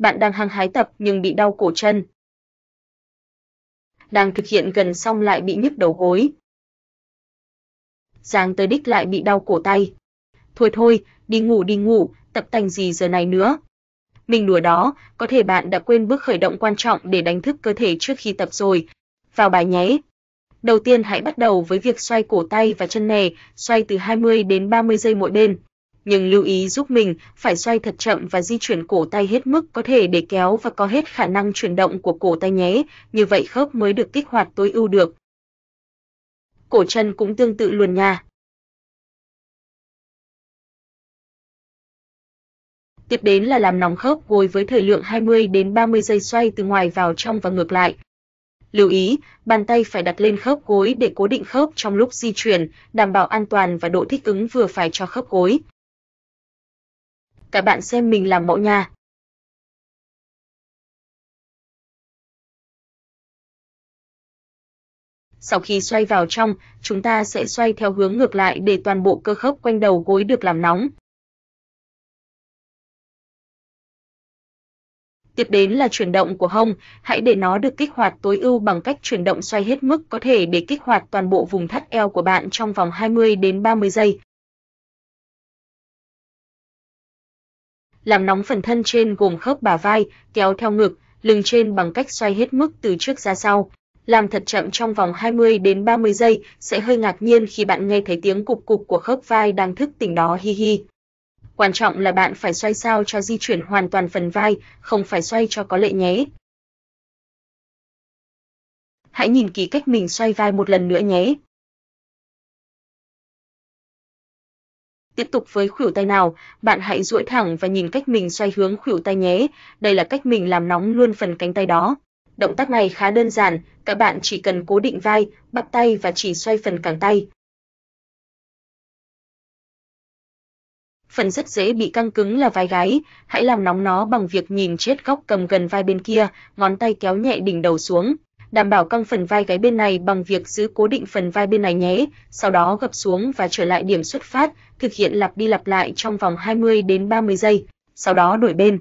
bạn đang hăng hái tập nhưng bị đau cổ chân. Đang thực hiện gần xong lại bị nhức đầu gối. Giang tới đích lại bị đau cổ tay. Thôi thôi, đi ngủ đi ngủ, tập tành gì giờ này nữa. Mình đùa đó, có thể bạn đã quên bước khởi động quan trọng để đánh thức cơ thể trước khi tập rồi. Vào bài nhé. Đầu tiên hãy bắt đầu với việc xoay cổ tay và chân nè, xoay từ 20 đến 30 giây mỗi bên nhưng lưu ý giúp mình phải xoay thật chậm và di chuyển cổ tay hết mức có thể để kéo và có hết khả năng chuyển động của cổ tay nhé, như vậy khớp mới được kích hoạt tối ưu được. Cổ chân cũng tương tự luôn nha. Tiếp đến là làm nóng khớp gối với thời lượng 20 đến 30 giây xoay từ ngoài vào trong và ngược lại. Lưu ý, bàn tay phải đặt lên khớp gối để cố định khớp trong lúc di chuyển, đảm bảo an toàn và độ thích ứng vừa phải cho khớp gối các bạn xem mình làm mẫu nha. Sau khi xoay vào trong, chúng ta sẽ xoay theo hướng ngược lại để toàn bộ cơ khớp quanh đầu gối được làm nóng. Tiếp đến là chuyển động của hông, hãy để nó được kích hoạt tối ưu bằng cách chuyển động xoay hết mức có thể để kích hoạt toàn bộ vùng thắt eo của bạn trong vòng 20 đến 30 giây. làm nóng phần thân trên gồm khớp bả vai, kéo theo ngực, lưng trên bằng cách xoay hết mức từ trước ra sau. Làm thật chậm trong vòng 20 đến 30 giây, sẽ hơi ngạc nhiên khi bạn nghe thấy tiếng cục cục của khớp vai đang thức tỉnh đó hi hi. Quan trọng là bạn phải xoay sao cho di chuyển hoàn toàn phần vai, không phải xoay cho có lệ nhé. Hãy nhìn kỹ cách mình xoay vai một lần nữa nhé. Tiếp tục với khuỷu tay nào, bạn hãy duỗi thẳng và nhìn cách mình xoay hướng khuỷu tay nhé. Đây là cách mình làm nóng luôn phần cánh tay đó. Động tác này khá đơn giản, các bạn chỉ cần cố định vai, bắp tay và chỉ xoay phần cẳng tay. Phần rất dễ bị căng cứng là vai gáy, hãy làm nóng nó bằng việc nhìn chết góc cầm gần vai bên kia, ngón tay kéo nhẹ đỉnh đầu xuống đảm bảo căng phần vai gáy bên này bằng việc giữ cố định phần vai bên này nhé, sau đó gập xuống và trở lại điểm xuất phát, thực hiện lặp đi lặp lại trong vòng 20 đến 30 giây, sau đó đổi bên.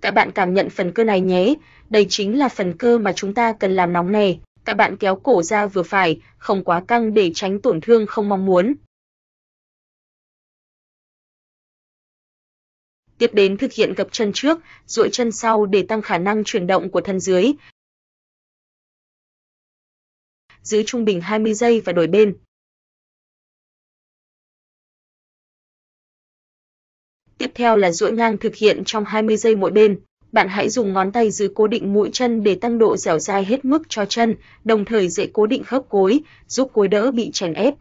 Các bạn cảm nhận phần cơ này nhé, đây chính là phần cơ mà chúng ta cần làm nóng nè. Các bạn kéo cổ ra vừa phải, không quá căng để tránh tổn thương không mong muốn. tiếp đến thực hiện gập chân trước, duỗi chân sau để tăng khả năng chuyển động của thân dưới. Giữ trung bình 20 giây và đổi bên. Tiếp theo là duỗi ngang thực hiện trong 20 giây mỗi bên. Bạn hãy dùng ngón tay giữ cố định mũi chân để tăng độ dẻo dai hết mức cho chân, đồng thời dễ cố định khớp gối, giúp gối đỡ bị chèn ép.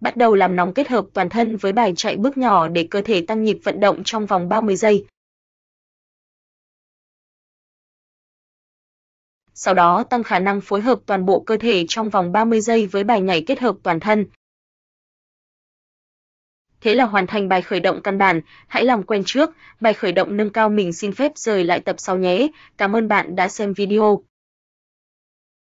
bắt đầu làm nóng kết hợp toàn thân với bài chạy bước nhỏ để cơ thể tăng nhịp vận động trong vòng 30 giây. Sau đó tăng khả năng phối hợp toàn bộ cơ thể trong vòng 30 giây với bài nhảy kết hợp toàn thân. Thế là hoàn thành bài khởi động căn bản, hãy làm quen trước, bài khởi động nâng cao mình xin phép rời lại tập sau nhé. Cảm ơn bạn đã xem video.